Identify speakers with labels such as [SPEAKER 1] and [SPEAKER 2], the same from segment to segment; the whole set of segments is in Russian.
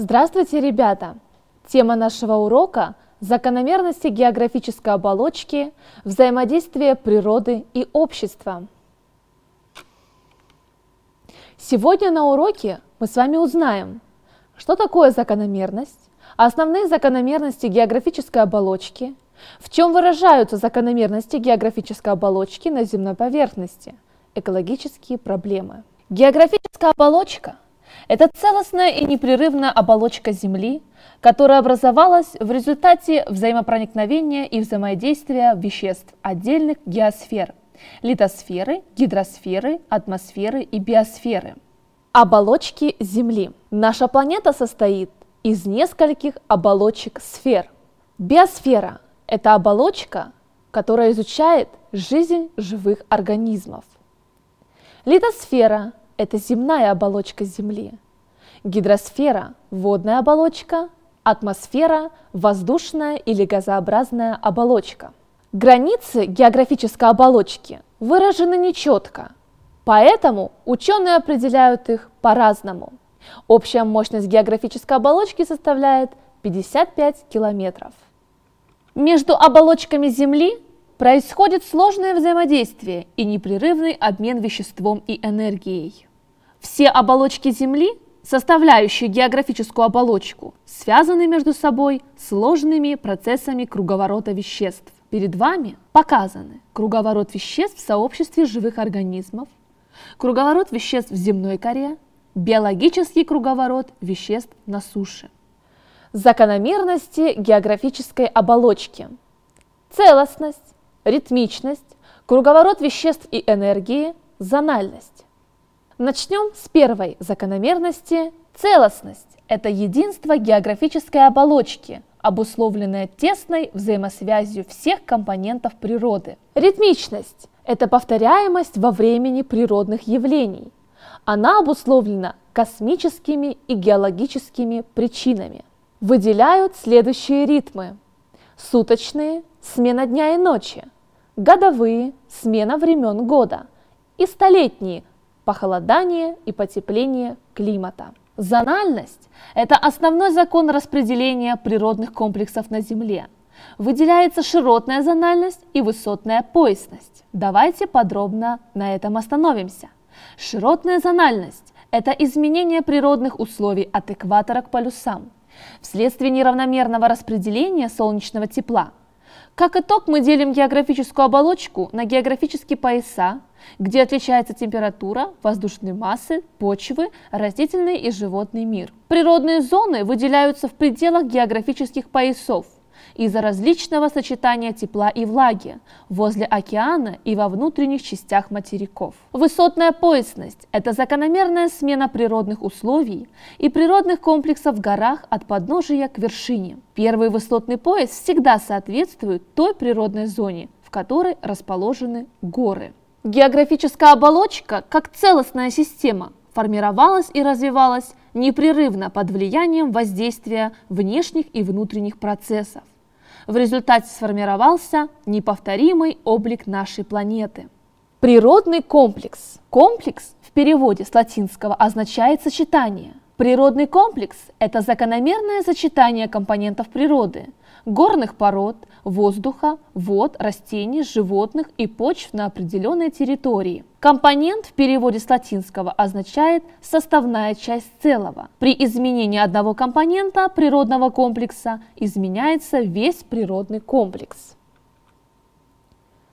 [SPEAKER 1] Здравствуйте, ребята! Тема нашего урока – закономерности географической оболочки, взаимодействие природы и общества. Сегодня на уроке мы с вами узнаем, что такое закономерность, основные закономерности географической оболочки, в чем выражаются закономерности географической оболочки на земной поверхности, экологические проблемы. Географическая оболочка – это целостная и непрерывная оболочка Земли, которая образовалась в результате взаимопроникновения и взаимодействия веществ отдельных геосфер – литосферы, гидросферы, атмосферы и биосферы. Оболочки Земли. Наша планета состоит из нескольких оболочек сфер. Биосфера – это оболочка, которая изучает жизнь живых организмов. Литосфера это земная оболочка Земли. Гидросфера – водная оболочка, атмосфера – воздушная или газообразная оболочка. Границы географической оболочки выражены нечетко, поэтому ученые определяют их по-разному. Общая мощность географической оболочки составляет 55 километров. Между оболочками Земли происходит сложное взаимодействие и непрерывный обмен веществом и энергией. Все оболочки Земли, составляющие географическую оболочку, связаны между собой сложными процессами круговорота веществ. Перед вами показаны круговорот веществ в сообществе живых организмов, круговорот веществ в земной коре, биологический круговорот веществ на суше. Закономерности географической оболочки. Целостность, ритмичность, круговорот веществ и энергии, зональность. Начнем с первой закономерности – целостность. Это единство географической оболочки, обусловленное тесной взаимосвязью всех компонентов природы. Ритмичность – это повторяемость во времени природных явлений. Она обусловлена космическими и геологическими причинами. Выделяют следующие ритмы. Суточные – смена дня и ночи, годовые – смена времен года и столетние – похолодание и потепление климата. Зональность – это основной закон распределения природных комплексов на Земле. Выделяется широтная зональность и высотная поясность. Давайте подробно на этом остановимся. Широтная зональность – это изменение природных условий от экватора к полюсам. Вследствие неравномерного распределения солнечного тепла – как итог, мы делим географическую оболочку на географические пояса, где отличается температура, воздушные массы, почвы, растительный и животный мир. Природные зоны выделяются в пределах географических поясов из-за различного сочетания тепла и влаги возле океана и во внутренних частях материков. Высотная поясность – это закономерная смена природных условий и природных комплексов в горах от подножия к вершине. Первый высотный пояс всегда соответствует той природной зоне, в которой расположены горы. Географическая оболочка, как целостная система, формировалась и развивалась непрерывно под влиянием воздействия внешних и внутренних процессов. В результате сформировался неповторимый облик нашей планеты. Природный комплекс. Комплекс в переводе с латинского означает сочетание – Природный комплекс – это закономерное сочетание компонентов природы – горных пород, воздуха, вод, растений, животных и почв на определенной территории. Компонент в переводе с латинского означает «составная часть целого». При изменении одного компонента природного комплекса изменяется весь природный комплекс.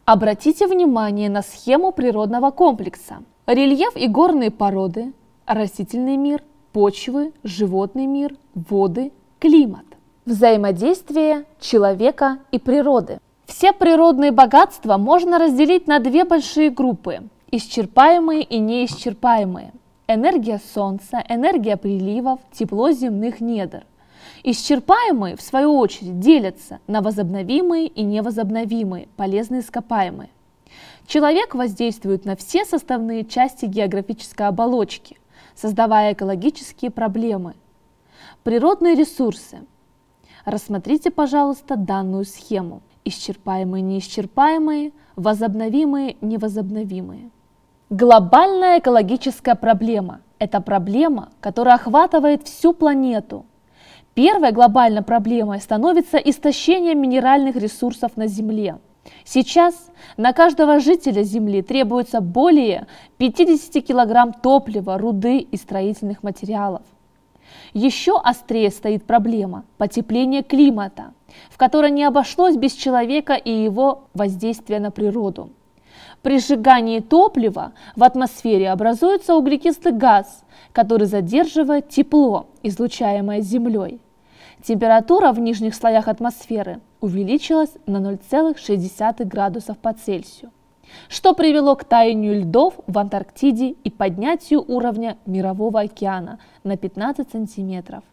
[SPEAKER 1] Обратите внимание на схему природного комплекса. Рельеф и горные породы, растительный мир – почвы, животный мир, воды, климат. Взаимодействие человека и природы. Все природные богатства можно разделить на две большие группы – исчерпаемые и неисчерпаемые. Энергия солнца, энергия приливов, тепло земных недр. Исчерпаемые, в свою очередь, делятся на возобновимые и невозобновимые полезные ископаемые. Человек воздействует на все составные части географической оболочки – создавая экологические проблемы. Природные ресурсы. Рассмотрите, пожалуйста, данную схему. Исчерпаемые, неисчерпаемые, возобновимые, невозобновимые. Глобальная экологическая проблема – это проблема, которая охватывает всю планету. Первой глобальной проблемой становится истощение минеральных ресурсов на Земле – Сейчас на каждого жителя Земли требуется более 50 килограмм топлива, руды и строительных материалов. Еще острее стоит проблема – потепления климата, в которой не обошлось без человека и его воздействия на природу. При сжигании топлива в атмосфере образуется углекислый газ, который задерживает тепло, излучаемое Землей. Температура в нижних слоях атмосферы увеличилось на 0,6 градусов по Цельсию, что привело к таянию льдов в Антарктиде и поднятию уровня Мирового океана на 15 сантиметров.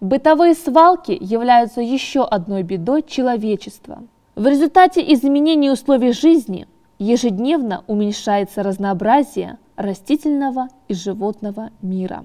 [SPEAKER 1] Бытовые свалки являются еще одной бедой человечества. В результате изменений условий жизни ежедневно уменьшается разнообразие растительного и животного мира.